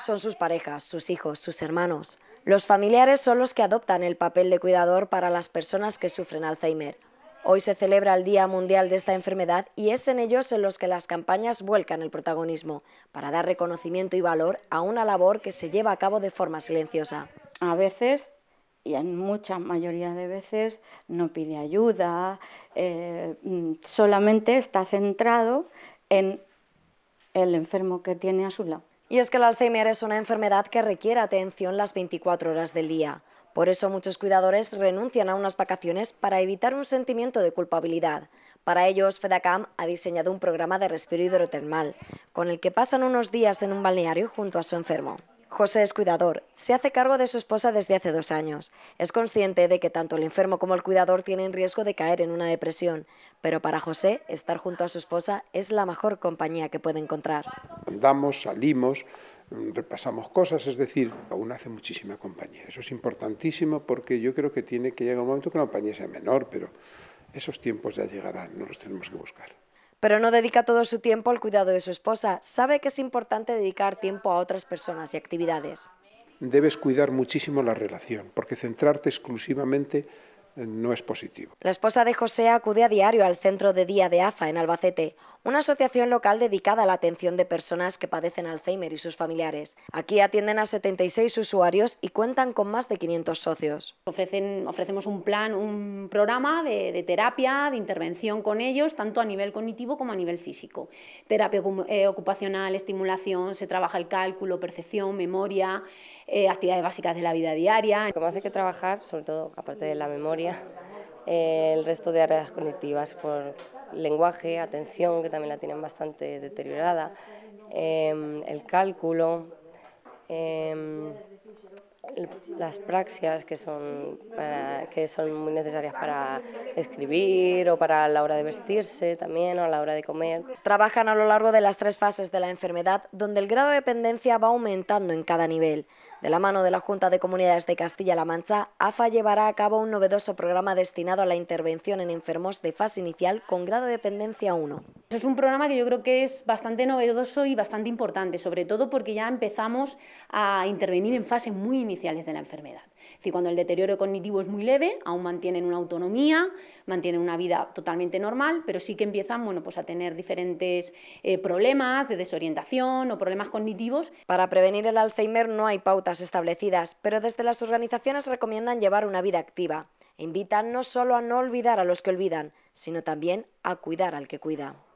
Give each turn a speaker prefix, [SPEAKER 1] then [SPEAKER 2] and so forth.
[SPEAKER 1] son sus parejas, sus hijos, sus hermanos. Los familiares son los que adoptan el papel de cuidador para las personas que sufren Alzheimer. Hoy se celebra el Día Mundial de esta enfermedad y es en ellos en los que las campañas vuelcan el protagonismo, para dar reconocimiento y valor a una labor que se lleva a cabo de forma silenciosa. A veces, y en mucha mayoría de veces, no pide ayuda, eh, mm, solamente está centrado en el enfermo que tiene a su lado. Y es que el Alzheimer es una enfermedad que requiere atención las 24 horas del día. Por eso muchos cuidadores renuncian a unas vacaciones para evitar un sentimiento de culpabilidad. Para ellos, FEDACAM ha diseñado un programa de respiro hidrotermal, con el que pasan unos días en un balneario junto a su enfermo. José es cuidador. Se hace cargo de su esposa desde hace dos años. Es consciente de que tanto el enfermo como el cuidador tienen riesgo de caer en una depresión, pero para José estar junto a su esposa es la mejor compañía que puede encontrar.
[SPEAKER 2] Andamos, salimos, mm, repasamos cosas, es decir, aún hace muchísima compañía. Eso es importantísimo porque yo creo que tiene que llegar un momento que la compañía sea menor, pero esos tiempos ya llegarán, no los tenemos que buscar
[SPEAKER 1] pero no dedica todo su tiempo al cuidado de su esposa. Sabe que es importante dedicar tiempo a otras personas y actividades.
[SPEAKER 2] Debes cuidar muchísimo la relación, porque centrarte exclusivamente no es positivo.
[SPEAKER 1] La esposa de José acude a diario al centro de día de AFA en Albacete, una asociación local dedicada a la atención de personas que padecen Alzheimer y sus familiares. Aquí atienden a 76 usuarios y cuentan con más de 500 socios.
[SPEAKER 3] ofrecemos un plan, un programa de, terapia, de intervención con ellos, tanto a nivel cognitivo como a nivel físico. Terapia eh, ocupacional, estimulación, se trabaja el cálculo, percepción, memoria, eh, actividades básicas de la vida diaria. Como hace que trabajar, sobre todo, aparte de la memoria, eh, el resto de áreas cognitivas por lenguaje,
[SPEAKER 1] atención, que también la tienen bastante deteriorada, em, el cálculo, eh, las praxias que son, que son muy necesarias para escribir o para la hora de vestirse también o a la hora de comer. Trabajan a lo largo de las tres fases de la enfermedad donde el grado de dependencia va aumentando en cada nivel. De la mano de la Junta de Comunidades de Castilla-La Mancha, AFA llevará a cabo un novedoso programa destinado a la intervención en enfermos de fase inicial con grado de dependencia
[SPEAKER 3] 1. Es un programa que yo creo que es bastante novedoso y bastante importante, sobre todo porque ya empezamos a intervenir en fase muy inicial, de la enfermedad. Es cuando el deterioro cognitivo es muy leve, aún mantienen una autonomía, mantienen una vida totalmente normal, pero sí que empiezan bueno, pues a tener diferentes eh, problemas de desorientación o problemas cognitivos.
[SPEAKER 1] Para prevenir el Alzheimer no hay pautas establecidas, pero desde las organizaciones recomiendan llevar una vida activa. E invitan no solo a no olvidar a los que olvidan, sino también a cuidar al que cuida.